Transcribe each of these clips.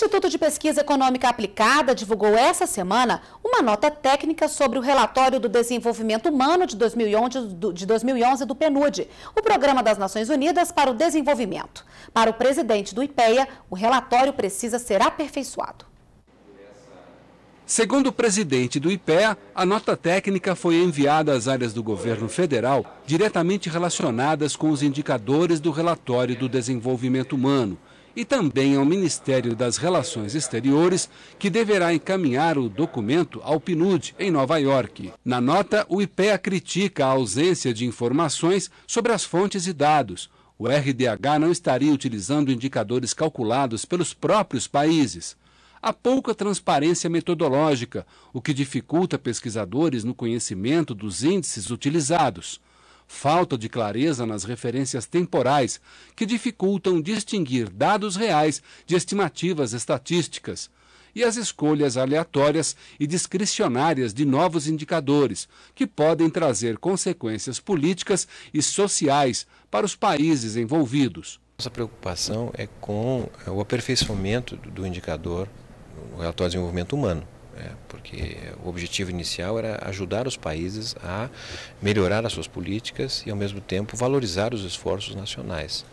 Instituto de Pesquisa Econômica Aplicada divulgou essa semana uma nota técnica sobre o relatório do desenvolvimento humano de 2011 do PNUD, o Programa das Nações Unidas para o Desenvolvimento. Para o presidente do IPEA, o relatório precisa ser aperfeiçoado. Segundo o presidente do IPEA, a nota técnica foi enviada às áreas do governo federal diretamente relacionadas com os indicadores do relatório do desenvolvimento humano e também ao Ministério das Relações Exteriores, que deverá encaminhar o documento ao PNUD, em Nova York. Na nota, o IPEA critica a ausência de informações sobre as fontes e dados. O RDH não estaria utilizando indicadores calculados pelos próprios países. Há pouca transparência metodológica, o que dificulta pesquisadores no conhecimento dos índices utilizados falta de clareza nas referências temporais, que dificultam distinguir dados reais de estimativas estatísticas, e as escolhas aleatórias e discricionárias de novos indicadores, que podem trazer consequências políticas e sociais para os países envolvidos. Nossa preocupação é com é o aperfeiçoamento do indicador, o relatório de desenvolvimento humano né? porque o objetivo inicial era ajudar os países a melhorar as suas políticas e, ao mesmo tempo, valorizar os esforços nacionais.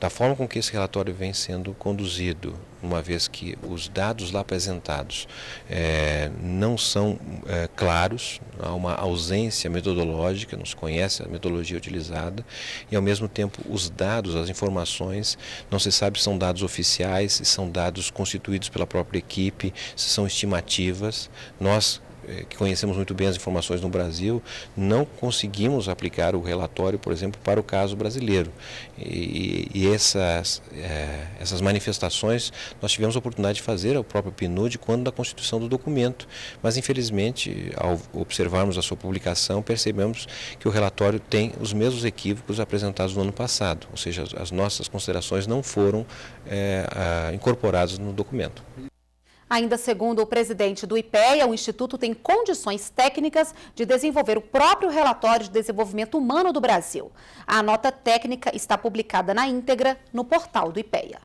Da forma com que esse relatório vem sendo conduzido, uma vez que os dados lá apresentados é, não são é, claros, há uma ausência metodológica, não se conhece a metodologia utilizada, e ao mesmo tempo os dados, as informações, não se sabe se são dados oficiais, se são dados constituídos pela própria equipe, se são estimativas. Nós é, que conhecemos muito bem as informações no Brasil, não conseguimos aplicar o relatório, por exemplo, para o caso brasileiro. E, e essas, é, essas manifestações nós tivemos a oportunidade de fazer ao próprio PNUD quando da constituição do documento, mas infelizmente, ao observarmos a sua publicação, percebemos que o relatório tem os mesmos equívocos apresentados no ano passado, ou seja, as nossas considerações não foram é, incorporadas no documento. Ainda segundo o presidente do IPEA, o Instituto tem condições técnicas de desenvolver o próprio relatório de desenvolvimento humano do Brasil. A nota técnica está publicada na íntegra no portal do IPEA.